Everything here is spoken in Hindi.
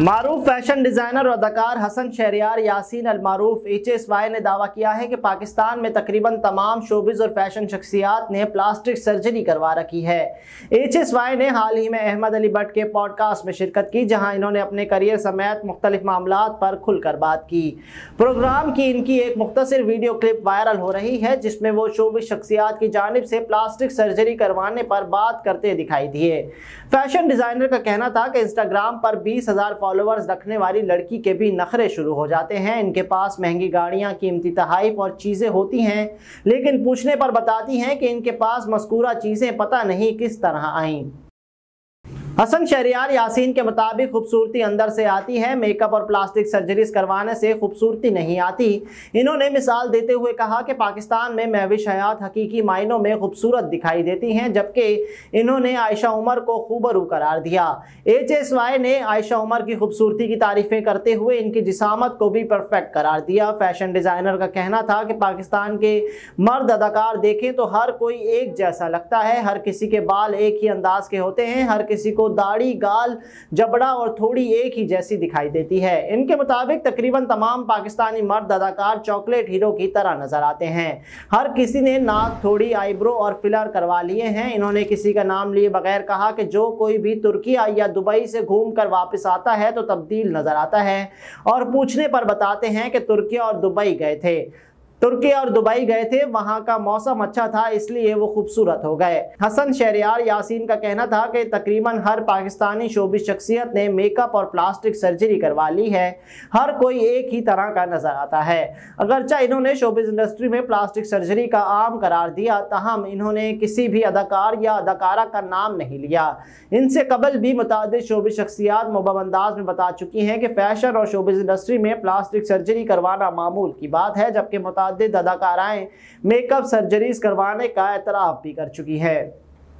मारूफ फैशन डिज़ाइनर और अदाकार Hasan Shahryar Yasin Maroof H S Y ने दावा किया है कि पाकिस्तान में तकरीबन तमाम शोबिज़ और फैशन शख्सियात ने प्लास्टिक सर्जरी करवा रखी है एच एस वाई ने हाल ही में अहमद अली भट्ट के पॉडकास्ट में शिरकत की जहां इन्होंने अपने करियर समेत मुख्तलिफ मामला पर खुलकर बात की प्रोग्राम की इनकी एक मुख्तर वीडियो क्लिप वायरल हो रही है जिसमें वो शोबिज़ शख्सियात की जानब से प्लास्टिक सर्जरी करवाने पर बात करते दिखाई दिए फैशन डिज़ाइनर का कहना था कि इंस्टाग्राम पर बीस हज़ार फॉलोअर्स रखने वाली लड़की के भी नखरे शुरू हो जाते हैं इनके पास महंगी गाड़ियाँ कीमती तहाइफ और चीज़ें होती हैं लेकिन पूछने पर बताती हैं कि इनके पास मस्कूरा चीज़ें पता नहीं किस तरह आईं हसन शहरियार यासीन के मुताबिक खूबसूरती अंदर से आती है मेकअप और प्लास्टिक सर्जरीज करवाने से खूबसूरती नहीं आती इन्होंने मिसाल देते हुए कहा कि पाकिस्तान में महविश हयात हकीकी मायनों में खूबसूरत दिखाई देती हैं जबकि इन्होंने आयशा उमर को खूबरू करार दिया एच एस वाई ने आयशा उमर की खूबसूरती की तारीफ़ें करते हुए इनकी जिसामत को भी परफेक्ट करार दिया फैशन डिज़ाइनर का कहना था कि पाकिस्तान के मर्द अदाकार देखें तो हर कोई एक जैसा लगता है हर किसी के बाल एक ही अंदाज के होते हैं हर किसी को तो दाढ़ी गाल जबड़ा और थोड़ी एक ही जैसी दिखाई देती है इनके मुताबिक तकरीबन तमाम पाकिस्तानी मर्द अदाकार चॉकलेट हीरो की तरह नजर आते हैं हर किसी ने नाक थोड़ी आईब्रो और फिलर करवा लिए हैं इन्होंने किसी का नाम लिए बगैर कहा कि जो कोई भी तुर्की या दुबई से घूम वापस आता है तो तब्दील नजर आता है और पूछने पर बताते हैं कि तुर्की और दुबई गए थे तुर्की और दुबई गए थे वहां का मौसम अच्छा था इसलिए वो खूबसूरत हो गए हसन शहरियार यासीन का कहना था कि तकरीबन हर पाकिस्तानी शोबी शख्सियत ने मेकअप और प्लास्टिक सर्जरी करवा ली है हर कोई एक ही तरह का नजर आता है अगरचा इन्होंने शोबिस इंडस्ट्री में प्लास्टिक सर्जरी का आम करार दिया तहम इन्होंने किसी भी अदाकार या अदाकारा का नाम नहीं लिया इनसे कबल भी मुतद शोबी शख्सियात मुबम अंदाज में बता चुकी हैं कि फैशन और शोबिस इंडस्ट्री में प्लास्टिक सर्जरी करवाना मामूल की बात है जबकि मुता मुतद अदाकाराएँ मेकअप सर्जरीज करवाने का एतराफ़ भी कर चुकी है